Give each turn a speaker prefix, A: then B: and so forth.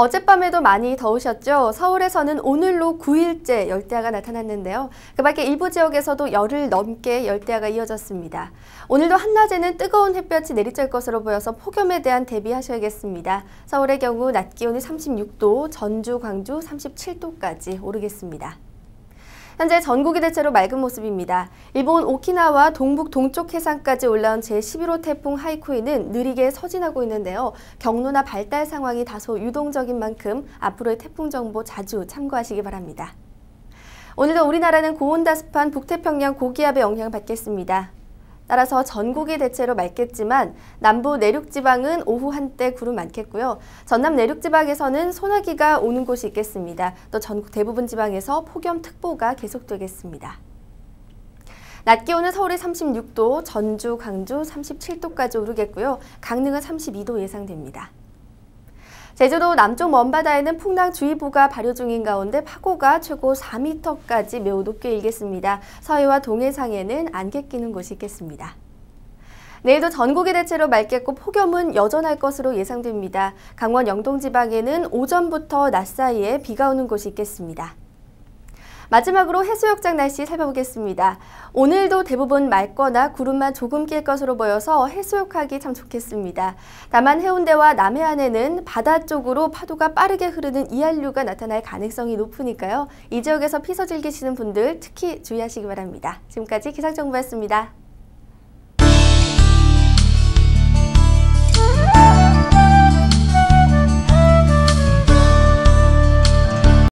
A: 어젯밤에도 많이 더우셨죠? 서울에서는 오늘로 9일째 열대야가 나타났는데요. 그 밖에 일부 지역에서도 열흘 넘게 열대야가 이어졌습니다. 오늘도 한낮에는 뜨거운 햇볕이 내리쬐 것으로 보여서 폭염에 대한 대비하셔야겠습니다. 서울의 경우 낮 기온이 36도, 전주, 광주 37도까지 오르겠습니다. 현재 전국이 대체로 맑은 모습입니다. 일본 오키나와 동북 동쪽 해상까지 올라온 제11호 태풍 하이쿠이는 느리게 서진하고 있는데요. 경로나 발달 상황이 다소 유동적인 만큼 앞으로의 태풍 정보 자주 참고하시기 바랍니다. 오늘도 우리나라는 고온다습한 북태평양 고기압의 영향 받겠습니다. 따라서 전국이 대체로 맑겠지만 남부 내륙지방은 오후 한때 구름 많겠고요. 전남 내륙지방에서는 소나기가 오는 곳이 있겠습니다. 또 전국 대부분 지방에서 폭염특보가 계속되겠습니다. 낮 기온은 서울이 36도, 전주, 광주 37도까지 오르겠고요. 강릉은 32도 예상됩니다. 제주도 남쪽 먼바다에는 풍랑주의보가 발효 중인 가운데 파고가 최고 4m까지 매우 높게 일겠습니다. 서해와 동해상에는 안개 끼는 곳이 있겠습니다. 내일도 전국이 대체로 맑겠고 폭염은 여전할 것으로 예상됩니다. 강원 영동지방에는 오전부터 낮 사이에 비가 오는 곳이 있겠습니다. 마지막으로 해수욕장 날씨 살펴보겠습니다. 오늘도 대부분 맑거나 구름만 조금 낄 것으로 보여서 해수욕하기 참 좋겠습니다. 다만 해운대와 남해안에는 바다 쪽으로 파도가 빠르게 흐르는 이한류가 나타날 가능성이 높으니까요. 이 지역에서 피서 즐기시는 분들 특히 주의하시기 바랍니다. 지금까지 기상정보였습니다.